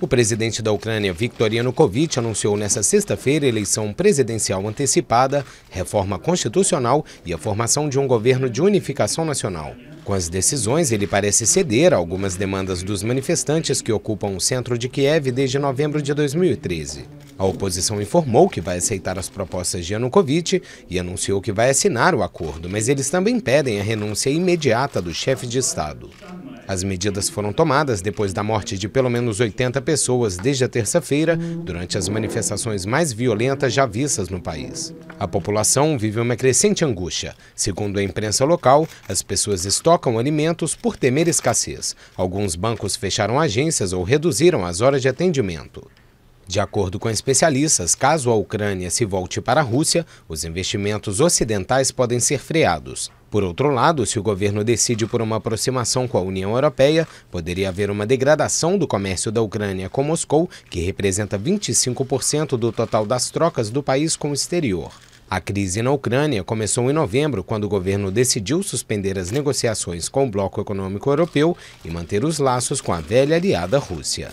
O presidente da Ucrânia, Viktor Yanukovych, anunciou nesta sexta-feira eleição presidencial antecipada, reforma constitucional e a formação de um governo de unificação nacional. Com as decisões, ele parece ceder a algumas demandas dos manifestantes que ocupam o centro de Kiev desde novembro de 2013. A oposição informou que vai aceitar as propostas de Yanukovych e anunciou que vai assinar o acordo, mas eles também pedem a renúncia imediata do chefe de Estado. As medidas foram tomadas depois da morte de pelo menos 80 pessoas desde a terça-feira, durante as manifestações mais violentas já vistas no país. A população vive uma crescente angústia. Segundo a imprensa local, as pessoas estocam alimentos por temer escassez. Alguns bancos fecharam agências ou reduziram as horas de atendimento. De acordo com especialistas, caso a Ucrânia se volte para a Rússia, os investimentos ocidentais podem ser freados. Por outro lado, se o governo decide por uma aproximação com a União Europeia, poderia haver uma degradação do comércio da Ucrânia com Moscou, que representa 25% do total das trocas do país com o exterior. A crise na Ucrânia começou em novembro, quando o governo decidiu suspender as negociações com o Bloco Econômico Europeu e manter os laços com a velha aliada Rússia.